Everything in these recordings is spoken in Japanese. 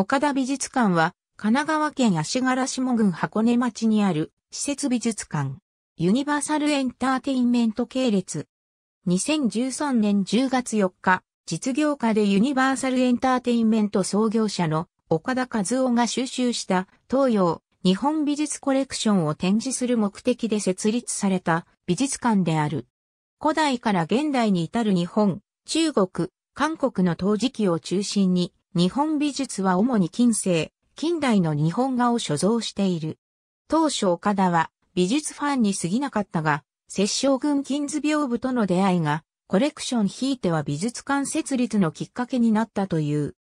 岡田美術館は、神奈川県足柄下郡箱根町にある施設美術館。ユニバーサルエンターテインメント系列。2013年10月4日、実業家でユニバーサルエンターテインメント創業者の岡田和夫が収集した東洋日本美術コレクションを展示する目的で設立された美術館である。古代から現代に至る日本、中国、韓国の陶磁器を中心に日本美術は主に近世、近代の日本画を所蔵している。当初岡田は美術ファンに過ぎなかったが、摂政軍金図屏風との出会いが、コレクションひいては美術館設立のきっかけになったという。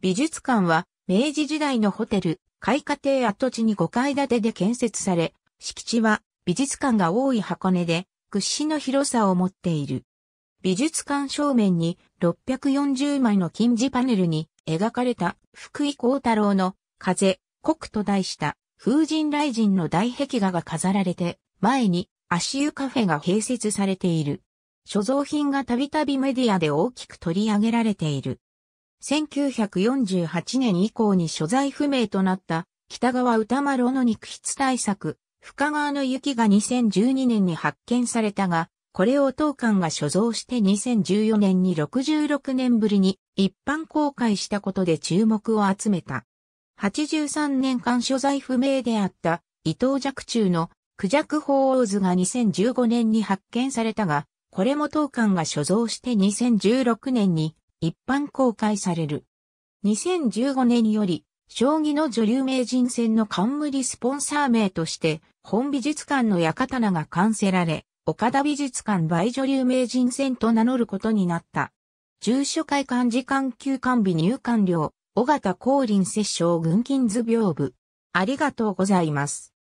美術館は、明治時代のホテル、開花亭跡地に5階建てで建設され、敷地は美術館が多い箱根で屈指の広さを持っている。美術館正面に640枚の金字パネルに描かれた福井幸太郎の風、国と題した風神雷神の大壁画が飾られて、前に足湯カフェが併設されている。所蔵品がたびたびメディアで大きく取り上げられている。1948年以降に所在不明となった北川歌丸の肉筆対策、深川の雪が2012年に発見されたが、これを当館が所蔵して2014年に66年ぶりに一般公開したことで注目を集めた。83年間所在不明であった伊藤若冲の苦弱法王図が2015年に発見されたが、これも当館が所蔵して2016年に一般公開される。2015年より、将棋の女流名人戦の冠スポンサー名として、本美術館の館が完成られ、岡田美術館倍女流名人戦と名乗ることになった。住所会館時間休館日入館料、尾形光臨摂政軍金図屏部。ありがとうございます。